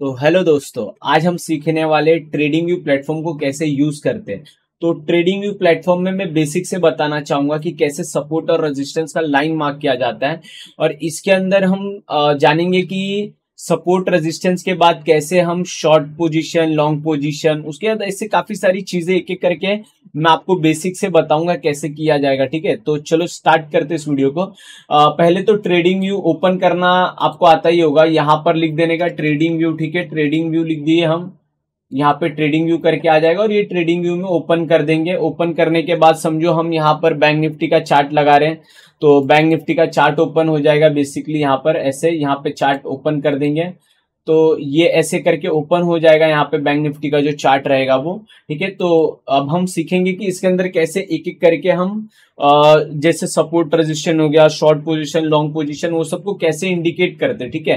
तो हेलो दोस्तों आज हम सीखने वाले ट्रेडिंग व्यू प्लेटफॉर्म को कैसे यूज करते हैं तो ट्रेडिंग व्यू प्लेटफॉर्म में मैं बेसिक से बताना चाहूंगा कि कैसे सपोर्ट और रेजिस्टेंस का लाइन मार्क किया जाता है और इसके अंदर हम जानेंगे कि सपोर्ट रेजिस्टेंस के बाद कैसे हम शॉर्ट पोजीशन लॉन्ग पोजीशन उसके बाद ऐसे काफी सारी चीजें एक एक करके मैं आपको बेसिक से बताऊंगा कैसे किया जाएगा ठीक है तो चलो स्टार्ट करते इस वीडियो को आ, पहले तो ट्रेडिंग व्यू ओपन करना आपको आता ही होगा यहां पर लिख देने का ट्रेडिंग व्यू ठीक है ट्रेडिंग व्यू लिख दिए हम यहाँ पे ट्रेडिंग व्यू करके आ जाएगा और ये ट्रेडिंग व्यू में ओपन कर देंगे ओपन करने के बाद समझो हम यहाँ पर बैंक निफ्टी का चार्ट लगा रहे हैं तो बैंक निफ्टी का चार्ट ओपन हो जाएगा बेसिकली यहाँ पर ऐसे यहाँ पे चार्ट ओपन कर देंगे तो ये ऐसे करके ओपन हो जाएगा यहाँ पे बैंक निफ्टी का जो चार्ट रहेगा वो ठीक है तो अब हम सीखेंगे कि इसके अंदर कैसे एक एक करके हम आ, जैसे सपोर्ट रजिस्ट्रेशन हो गया शॉर्ट पोजीशन लॉन्ग पोजीशन वो सबको कैसे इंडिकेट करते ठीक है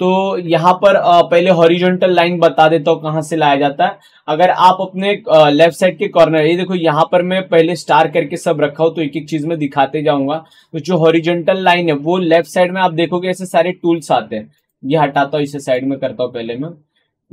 तो यहाँ पर पहले हॉरिजॉन्टल लाइन बता देता हूँ कहाँ से लाया जाता है अगर आप अपने लेफ्ट साइड के कॉर्नर ये देखो यहाँ पर मैं पहले स्टार करके सब रखा हो तो एक एक चीज में दिखाते जाऊंगा तो जो हॉरिजॉन्टल लाइन है वो लेफ्ट साइड में आप देखोगे ऐसे सारे टूल्स आते हैं ये हटाता हूँ इसे साइड में करता हूँ पहले मैं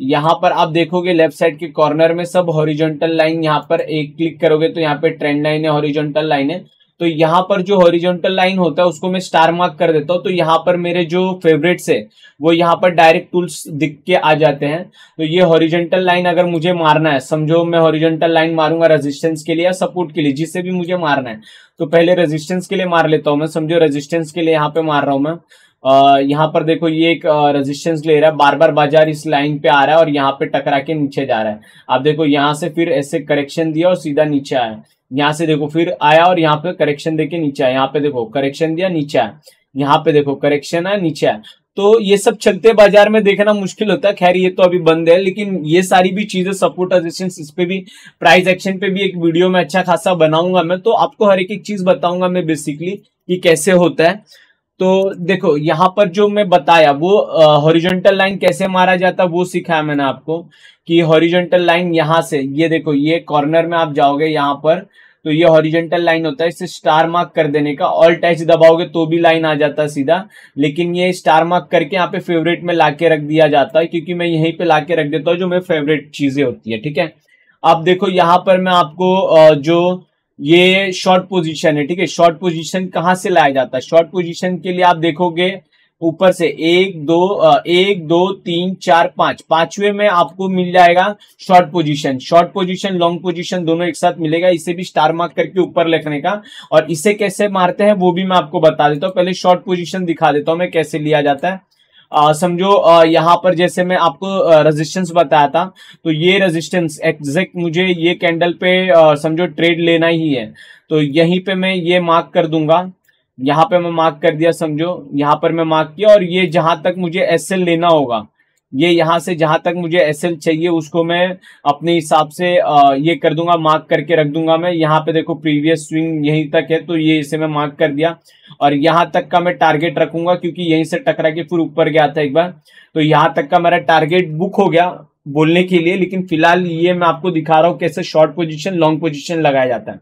यहाँ पर आप देखोगे लेफ्ट साइड के कॉर्नर में सब हॉरिजॉन्टल लाइन यहाँ पर एक क्लिक करोगे तो यहाँ पे ट्रेंड लाइन है हॉरिजॉन्टल लाइन है तो यहाँ पर जो हॉरिजॉन्टल लाइन होता है उसको मैं स्टार मार्क कर देता हूँ तो यहाँ पर मेरे जो फेवरेट्स है वो यहाँ पर डायरेक्ट टूल्स दिख के आ जाते हैं तो ये हॉरिजॉन्टल लाइन अगर मुझे मारना है समझो मैं हॉरिजॉन्टल लाइन मारूंगा रेजिस्टेंस के लिए या सपोर्ट के लिए जिससे भी मुझे मारना है तो पहले रेजिस्टेंस के लिए मार लेता हूँ मैं समझो रेजिस्टेंस के लिए यहाँ पे मार रहा हूँ मैं यहाँ पर देखो ये एक रेजिस्टेंस ले रहा है बार बार बाजार इस लाइन पे आ रहा है और यहाँ पे टकरा के नीचे जा रहा है आप देखो यहाँ से फिर ऐसे करेक्शन दिया और सीधा नीचे आया यहाँ से देखो फिर आया और यहाँ पे करेक्शन देके नीचे आया यहाँ पे देखो करेक्शन दिया नीचे आया यहाँ पे देखो करेक्शन है नीचे आया तो ये सब चलते बाजार में देखना मुश्किल होता है खैर ये तो अभी बंद है लेकिन ये सारी भी चीजें सपोर्ट रेजिस्टेंस इस पे भी प्राइस एक्शन पे भी एक वीडियो में अच्छा खासा बनाऊंगा मैं तो आपको हर एक एक चीज बताऊंगा मैं बेसिकली कि कैसे होता है तो देखो यहाँ पर जो मैं बताया वो हॉरिजॉन्टल लाइन कैसे मारा जाता वो सिखाया मैंने आपको कि हॉरिजॉन्टल लाइन यहां से ये देखो ये कॉर्नर में आप जाओगे यहाँ पर तो ये हॉरिजॉन्टल लाइन होता है इसे स्टार मार्क कर देने का ऑल टैच दबाओगे तो भी लाइन आ जाता है सीधा लेकिन ये स्टार मार्क करके यहाँ पे फेवरेट में लाके रख दिया जाता है क्योंकि मैं यहीं पे लाके रख देता हूँ जो मेरे फेवरेट चीजें होती है ठीक है अब देखो यहाँ पर मैं आपको जो ये शॉर्ट पोजीशन है ठीक है शॉर्ट पोजीशन कहाँ से लाया जाता है शॉर्ट पोजीशन के लिए आप देखोगे ऊपर से एक दो एक दो तीन चार पांच पांचवे में आपको मिल जाएगा short position short position long position दोनों एक साथ मिलेगा इसे भी स्टार मार्क करके ऊपर लिखने का और इसे कैसे मारते हैं वो भी मैं आपको बता देता हूँ पहले शॉर्ट पोजीशन दिखा देता हूं मैं कैसे लिया जाता है समझो यहाँ पर जैसे मैं आपको रेजिस्टेंस बताया था तो ये रेजिस्टेंस एग्जैक्ट मुझे ये कैंडल पे समझो ट्रेड लेना ही है तो यहीं पे मैं ये मार्क कर दूंगा यहाँ पे मैं मार्क कर दिया समझो यहाँ पर मैं मार्क किया और ये जहां तक मुझे एस लेना होगा ये यहाँ से जहां तक मुझे एस एल चाहिए उसको मैं अपने हिसाब से ये कर दूंगा मार्क करके रख दूंगा मैं यहाँ पे देखो प्रीवियस स्विंग यहीं तक है तो ये इसे मैं मार्क कर दिया और यहाँ तक का मैं टारगेट रखूंगा क्योंकि यहीं से टकरा के फिर ऊपर गया था एक बार तो यहाँ तक का मेरा टारगेट बुक हो गया बोलने के लिए लेकिन फिलहाल ये मैं आपको दिखा रहा हूँ कैसे शॉर्ट पोजिशन लॉन्ग पोजिशन लगाया जाता है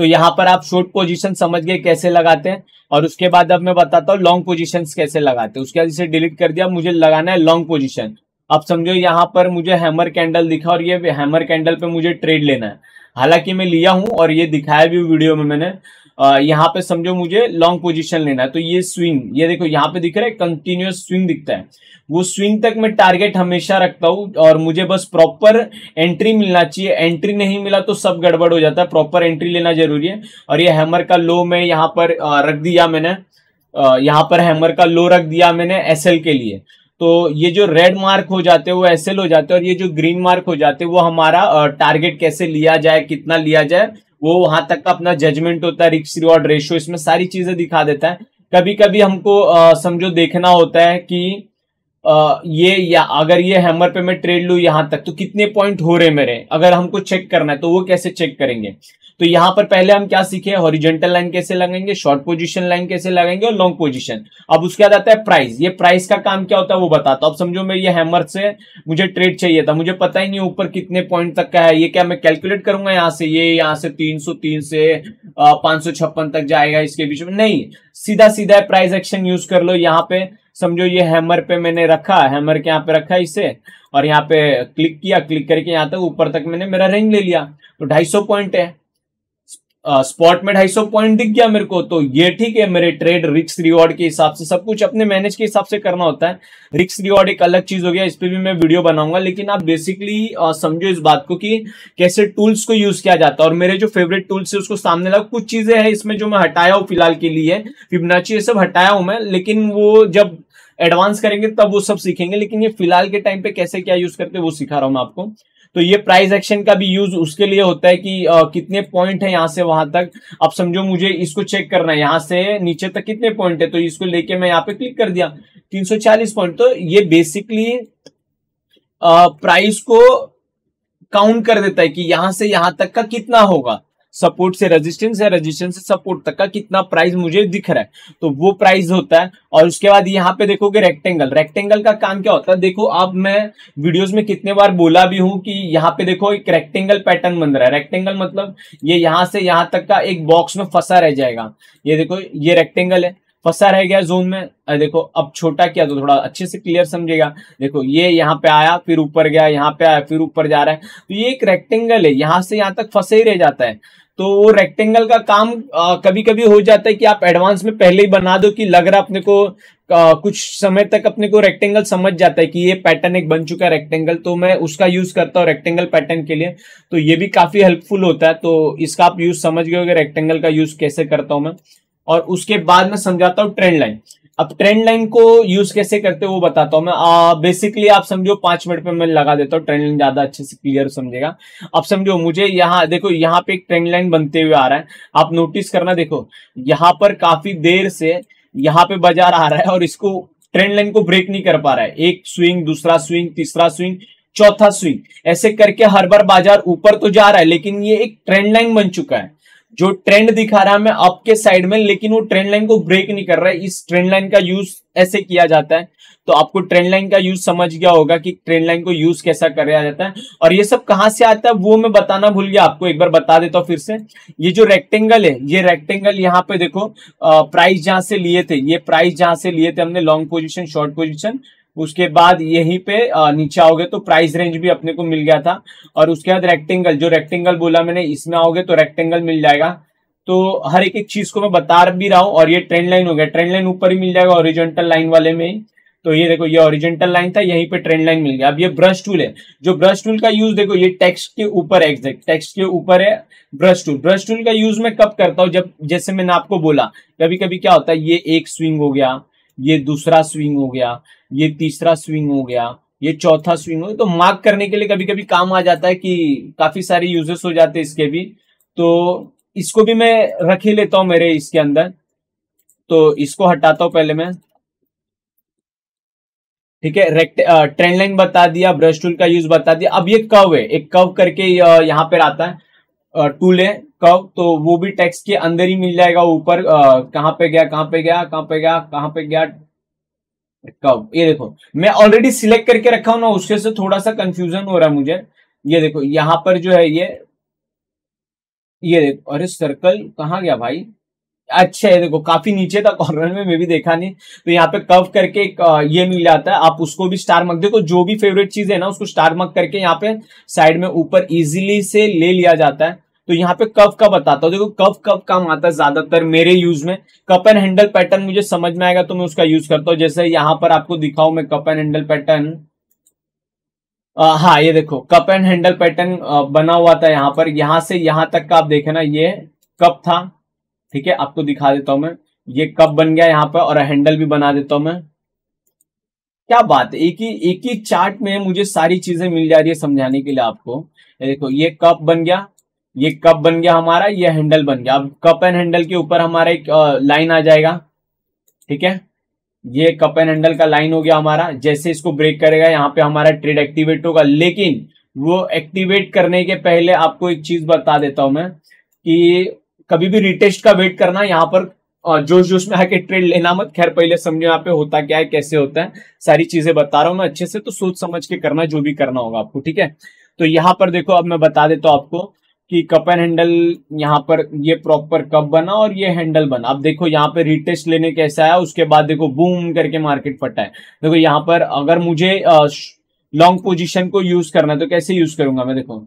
तो यहाँ पर आप शॉर्ट पोजीशन समझ गए कैसे लगाते हैं और उसके बाद अब मैं बताता हूँ लॉन्ग पोजिशन कैसे लगाते हैं उसके बाद इसे डिलीट कर दिया मुझे लगाना है लॉन्ग पोजीशन अब समझो यहाँ पर मुझे हैमर कैंडल दिखा और ये हैमर कैंडल पे मुझे ट्रेड लेना है हालांकि मैं लिया हूं और ये दिखाया भी वीडियो में मैंने यहाँ पे समझो मुझे लॉन्ग पोजिशन लेना है तो ये स्विंग ये देखो यहाँ पे दिख रहा है कंटिन्यूस स्विंग दिखता है वो स्विंग तक मैं टारगेट हमेशा रखता हूँ और मुझे बस प्रॉपर एंट्री मिलना चाहिए एंट्री नहीं मिला तो सब गड़बड़ हो जाता है प्रॉपर एंट्री लेना जरूरी है और ये हैमर का लो मैं यहाँ पर रख दिया मैंने यहाँ पर हैमर का लो रख दिया मैंने एस के लिए तो ये जो रेड मार्क हो जाते हैं वो एस हो जाते हैं और ये जो ग्रीन मार्क हो जाते हैं वो हमारा टारगेट कैसे लिया जाए कितना लिया जाए वो वहां तक का अपना जजमेंट होता है रिक्स रिवॉर्ड रेशियो इसमें सारी चीजें दिखा देता है कभी कभी हमको समझो देखना होता है कि ये या अगर ये हैमर पे मैं ट्रेड लू यहां तक तो कितने पॉइंट हो रहे मेरे अगर हमको चेक करना है तो वो कैसे चेक करेंगे तो यहां पर पहले हम क्या सीखे हॉरिजेंटल लाइन कैसे लगाएंगे शॉर्ट पोजीशन लाइन कैसे लगाएंगे और लॉन्ग पोजीशन अब उसके बाद आता है प्राइस ये प्राइस का काम क्या होता है वो बताता हूं अब समझो मैं ये हैमर से मुझे ट्रेड चाहिए था मुझे पता ही नहीं ऊपर कितने पॉइंट तक का है ये क्या मैं कैलकुलेट करूंगा यहां से ये यहां से तीन सौ तीन से पांच सौ छप्पन तक जाएगा इसके बीच में नहीं सीधा सीधा प्राइस एक्शन यूज कर लो यहाँ पे समझो ये हैमर पे मैंने रखा हैमर के यहाँ पे रखा इसे और यहाँ पे क्लिक किया क्लिक करके यहाँ तक ऊपर तक मैंने मेरा रेंज ले लिया तो 250 पॉइंट है स्पॉट में ढाई सौ पॉइंट दिख गया मेरे को तो ये ठीक है मेरे ट्रेड रिक्स रिवॉर्ड के हिसाब से सब कुछ अपने मैनेज के हिसाब से करना होता है रिक्स रिवॉर्ड एक अलग चीज हो गया इस पर भी मैं वीडियो बनाऊंगा लेकिन आप बेसिकली समझो इस बात को कि कैसे टूल्स को यूज किया जाता है और मेरे जो फेवरेट टूल्स है उसको सामने लगा कुछ चीजें हैं इसमें जो मैं हटाया हूँ फिलहाल के लिए फिबनाची ये सब हटाया हूं मैं लेकिन वो जब एडवांस करेंगे तब वो सब सीखेंगे लेकिन ये फिलहाल के टाइम पे कैसे क्या यूज करते वो सिखा रहा हूं मैं आपको तो ये प्राइस एक्शन का भी यूज उसके लिए होता है कि आ, कितने पॉइंट है यहां से वहां तक अब समझो मुझे इसको चेक करना है यहां से नीचे तक कितने पॉइंट है तो इसको लेके मैं यहाँ पे क्लिक कर दिया 340 पॉइंट तो ये बेसिकली प्राइस को काउंट कर देता है कि यहां से यहां तक का कितना होगा सपोर्ट से रेजिस्टेंस या रेजिस्टेंस से सपोर्ट तक का कितना प्राइस मुझे दिख रहा है तो वो प्राइस होता है और उसके बाद यहाँ पे देखोगे रेक्टेंगल रेक्टेंगल का काम क्या होता है देखो अब मैं वीडियोस में कितने बार बोला भी हूं कि यहाँ पे देखो एक रेक्टेंगल पैटर्न बन रहा है रेक्टेंगल मतलब ये यहाँ से यहाँ तक का एक बॉक्स में फंसा रह जाएगा ये देखो ये रेक्टेंगल है फंसा रह गया जोन में देखो अब छोटा किया तो थोड़ा अच्छे से क्लियर समझेगा देखो ये यहाँ पे आया फिर ऊपर गया यहाँ पे आया फिर ऊपर जा रहा है तो ये एक रेक्टेंगल है यहां से यहाँ तक फंसे ही रह जाता है तो वो रेक्टेंगल का काम आ, कभी कभी हो जाता है कि आप एडवांस में पहले ही बना दो कि लग रहा अपने को आ, कुछ समय तक अपने को रेक्टेंगल समझ जाता है कि ये पैटर्न एक बन चुका है रेक्टेंगल तो मैं उसका यूज करता हूँ रेक्टेंगल पैटर्न के लिए तो ये भी काफी हेल्पफुल होता है तो इसका आप यूज समझ गए रेक्टेंगल का यूज कैसे करता हूं मैं और उसके बाद में समझाता हूँ ट्रेंड लाइन अब ट्रेंड लाइन को यूज कैसे करते हो वो बताता हूँ मैं बेसिकली आप समझो पांच मिनट में मैं लगा देता हूँ ट्रेंड लाइन ज्यादा अच्छे से क्लियर समझेगा अब समझो मुझे यहाँ देखो यहाँ पे एक ट्रेंड लाइन बनते हुए आ रहा है आप नोटिस करना देखो यहाँ पर काफी देर से यहाँ पे बाजार आ रहा है और इसको ट्रेंड लाइन को ब्रेक नहीं कर पा रहा है एक स्विंग दूसरा स्विंग तीसरा स्विंग चौथा स्विंग ऐसे करके हर बार बाजार ऊपर तो जा रहा है लेकिन ये एक ट्रेंड लाइन बन चुका है जो ट्रेंड दिखा रहा है मैं आपके साइड में लेकिन वो ट्रेंड लाइन को ब्रेक नहीं कर रहा है इस ट्रेंड लाइन का यूज ऐसे किया जाता है तो आपको ट्रेंड लाइन का यूज समझ गया होगा कि ट्रेंड लाइन को यूज कैसा कराया जाता है और ये सब कहा से आता है वो मैं बताना भूल गया आपको एक बार बता देता हूँ फिर से ये जो रेक्टेंगल है ये रेक्टेंगल यहाँ पे देखो प्राइस जहां से लिए थे ये प्राइस जहां से लिए थे हमने लॉन्ग पोजिशन शॉर्ट पोजिशन उसके बाद यहीं पे नीचे आओगे तो प्राइस रेंज भी अपने को मिल गया था और उसके बाद रेक्टेंगल जो रेक्टेंगल बोला मैंने इसमें आओगे तो रेक्टेंगल मिल जाएगा तो हर एक एक चीज को मैं बता भी रहा हूं और ये ट्रेंड लाइन हो गया ट्रेंड लाइन ऊपर ही मिल जाएगा ओरिजेंटल लाइन वाले में तो ये देखो ये ओरिजेंटल लाइन था यहीं पे ट्रेंड लाइन मिल गया अब ये ब्रश टूल है जो ब्रश टूल का यूज देखो ये टेक्स्ट के ऊपर है एग्जैक्ट टेक्स्ट के ऊपर है ब्रश टूल ब्रश टूल का यूज मैं कब करता हूँ जब जैसे मैंने आपको बोला कभी कभी क्या होता है ये एक स्विंग हो गया ये दूसरा स्विंग हो गया ये तीसरा स्विंग हो गया ये चौथा स्विंग हो गया तो मार्क करने के लिए कभी कभी काम आ जाता है कि काफी सारे यूजेस हो जाते हैं इसके भी तो इसको भी मैं रख ही लेता हूं मेरे इसके अंदर तो इसको हटाता हूं पहले मैं ठीक है रेक्ट ट्रेंड लाइन बता दिया ब्रश टूल का यूज बता दिया अब ये कव है एक कव करके यहाँ पर आता है टूल है कव तो वो भी टेक्स्ट के अंदर ही मिल जाएगा ऊपर कहाँ पे गया कहां पे गया कहां पे गया कहां पे गया कब ये देखो मैं ऑलरेडी सिलेक्ट करके रखा हूं ना उसके से थोड़ा सा कंफ्यूजन हो रहा है मुझे ये देखो यहां पर जो है ये ये देखो अरे सर्कल कहाँ गया भाई अच्छा ये देखो काफी नीचे था कॉर्नर में मैं भी देखा नहीं तो यहाँ पे कव करके एक ये मिल जाता है आप उसको भी स्टार मार्क देखो जो भी फेवरेट चीज है ना उसको स्टार मार्क करके यहाँ पे साइड में ऊपर इजीली से ले लिया जाता है तो यहाँ पे कफ का बताता हूँ देखो कफ कफ काम आता है ज्यादातर मेरे यूज में कप एंड हैंडल पैटर्न मुझे समझ में आएगा तो मैं उसका यूज करता हूँ जैसे यहाँ पर आपको दिखाऊ मैं कप एंड हैंडल पैटर्न हाँ ये देखो कप एंड हैंडल पैटर्न बना हुआ था यहाँ पर यहां से यहां तक का आप देखे ना ये कप था ठीक है आपको दिखा देता हूं मैं ये कप बन गया यहाँ पर और हैंडल भी बना देता हूं मैं क्या बात है एक ही एक ही चार्ट में मुझे सारी चीजें मिल जा रही है समझाने के लिए आपको देखो ये कप बन गया ये कप बन गया हमारा ये हैंडल बन गया अब कप एंड हैंडल के ऊपर हमारा एक लाइन आ जाएगा ठीक है ये कप एंड हैंडल का लाइन हो गया हमारा जैसे इसको ब्रेक करेगा यहाँ पे हमारा ट्रेड एक्टिवेट होगा लेकिन वो एक्टिवेट करने के पहले आपको एक चीज बता देता हूं मैं कि कभी भी रिटेस्ट का वेट करना यहाँ पर जोश जोश में आके ट्रेड लेना मत खैर पहले समझो यहाँ पे होता क्या है कैसे होता है सारी चीजें बता रहा हूं मैं अच्छे से तो सोच समझ के करना जो भी करना होगा आपको ठीक है तो यहाँ पर देखो अब मैं बता देता हूं आपको कि कप एंड हैंडल यहाँ पर ये प्रॉपर कप बना और ये हैंडल बना अब देखो यहाँ पे रिटेस्ट लेने कैसा आया उसके बाद देखो बूम करके मार्केट फटा है देखो यहाँ पर अगर मुझे लॉन्ग पोजीशन को यूज करना है तो कैसे यूज करूंगा मैं देखो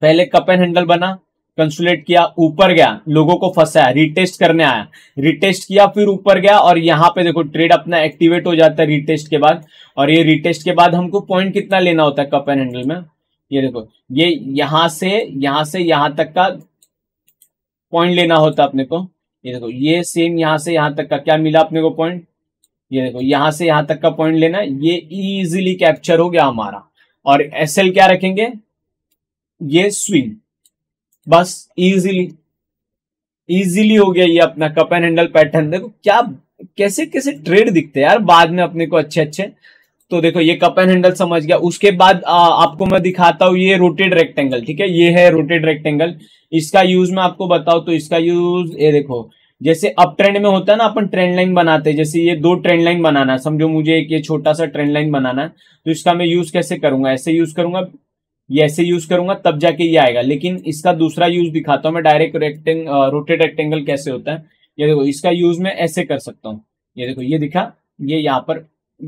पहले कप एंड हैंडल बना कंसुलेट किया ऊपर गया लोगों को फंसाया रिटेस्ट करने आया रिटेस्ट किया फिर ऊपर गया और यहाँ पे देखो ट्रेड अपना एक्टिवेट हो जाता है रिटेस्ट के बाद और ये रिटेस्ट के बाद हमको पॉइंट कितना लेना होता है कप एंड हैंडल में ये देखो ये यहां से यहां से यहां तक का पॉइंट लेना होता अपने को ये देखो ये सेम यहां से यहां तक का क्या मिला अपने को पॉइंट ये देखो यहां से यहां तक का पॉइंट लेना ये इजीली कैप्चर हो गया हमारा और एस एल क्या रखेंगे ये स्विंग बस इजीली इजीली हो गया ये अपना कप एंड हैंडल पैटर्न देखो क्या कैसे कैसे ट्रेड दिखते हैं यार बाद में अपने को अच्छे अच्छे तो देखो ये कप एंड हैंडल समझ गया उसके बाद आ, आपको मैं दिखाता हूँ ये रोटेड रेक्टेंगल ठीक है ये है रोटेड रेक्टेंगल इसका यूज मैं आपको बताऊ तो इसका यूज ये देखो जैसे अप ट्रेंड में होता है ना अपन ट्रेंड लाइन बनाते हैं जैसे ये दो ट्रेंड लाइन बनाना है समझो मुझे एक ये छोटा सा ट्रेंड लाइन बनाना है तो इसका मैं यूज कैसे करूंगा ऐसे यूज करूंगा ये ऐसे यूज करूंगा तब जाके ये आएगा लेकिन इसका दूसरा यूज दिखाता हूं मैं डायरेक्ट रेक्टेंग रोटेड रेक्टेंगल कैसे होता है ये देखो इसका यूज मैं ऐसे कर सकता हूँ ये देखो ये दिखा ये यहाँ पर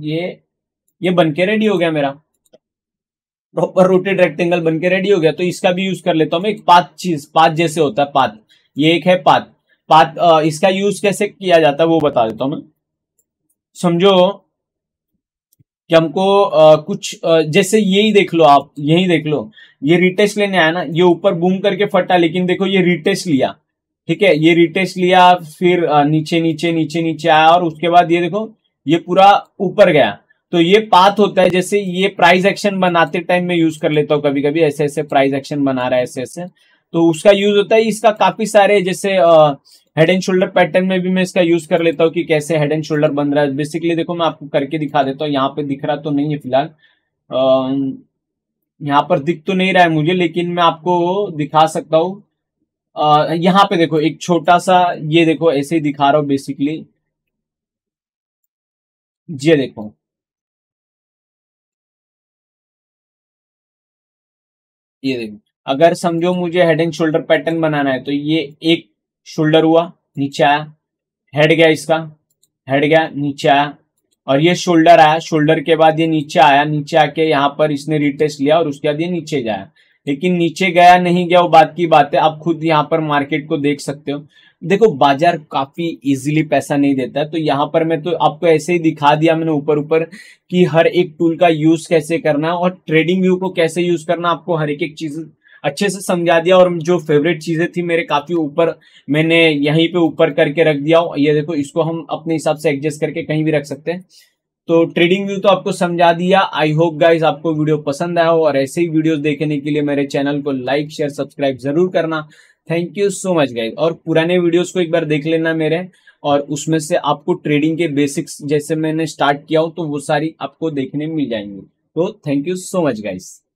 ये ये बन के रेडी हो गया मेरा प्रॉपर रोटेड रेक्टेंगल बन के रेडी हो गया तो इसका भी यूज कर लेता हूं मैं एक पात चीज पात जैसे होता है पात ये एक है पात पात इसका यूज कैसे किया जाता है वो बता देता हूं मैं समझो कि हमको आ, कुछ आ, जैसे यही देख लो आप यही देख लो ये रिटेस्ट लेने आया ना ये ऊपर बूम करके फटा लेकिन देखो ये रिटेस्ट लिया ठीक है ये रिटेस्ट लिया फिर नीचे नीचे नीचे नीचे आया और उसके बाद ये देखो ये पूरा ऊपर गया तो ये पाथ होता है जैसे ये प्राइस एक्शन बनाते टाइम में यूज कर लेता हूँ कभी कभी ऐसे ऐसे प्राइस एक्शन बना रहा है ऐसे ऐसे तो उसका यूज होता है इसका काफी सारे जैसे हेड एंड शोल्डर पैटर्न में भी मैं इसका यूज कर लेता हूँ कि कैसे हेड एंड शोल्डर बन रहा है बेसिकली देखो मैं आपको करके दिखा देता हूँ यहाँ पे दिख रहा तो नहीं है फिलहाल यहाँ पर दिख तो नहीं रहा है मुझे लेकिन मैं आपको दिखा सकता हूँ यहाँ पे देखो एक छोटा सा ये देखो ऐसे ही दिखा रहा हूं बेसिकली ये देखो ये देखो अगर समझो मुझे हेड एंड शोल्डर पैटर्न बनाना है तो ये एक शोल्डर हुआ नीचे आया हेड गया इसका हेड गया नीचे आया और ये शोल्डर आया शोल्डर के बाद ये नीचे आया नीचे आके यहाँ पर इसने रिटेस्ट लिया और उसके बाद ये नीचे जाया लेकिन नीचे गया नहीं गया वो बात की बात है आप खुद यहाँ पर मार्केट को देख सकते हो देखो बाजार काफी इजीली पैसा नहीं देता तो यहाँ पर मैं तो आपको ऐसे ही दिखा दिया मैंने ऊपर ऊपर कि हर एक टूल का यूज कैसे करना और ट्रेडिंग व्यू को कैसे यूज करना आपको हर एक एक चीज अच्छे से समझा दिया और जो फेवरेट चीजें थी मेरे काफी ऊपर मैंने यहीं पे ऊपर करके रख दिया ये देखो इसको हम अपने हिसाब से एडजस्ट करके कहीं भी रख सकते हैं तो ट्रेडिंग व्यू तो आपको समझा दिया आई होप गाइज आपको वीडियो पसंद आया हो और ऐसे ही वीडियोस देखने के लिए मेरे चैनल को लाइक शेयर सब्सक्राइब जरूर करना thank you so much guys और पुराने वीडियोस को एक बार देख लेना मेरे और उसमें से आपको ट्रेडिंग के बेसिक्स जैसे मैंने स्टार्ट किया हो तो वो सारी आपको देखने मिल जाएंगी तो thank you so much guys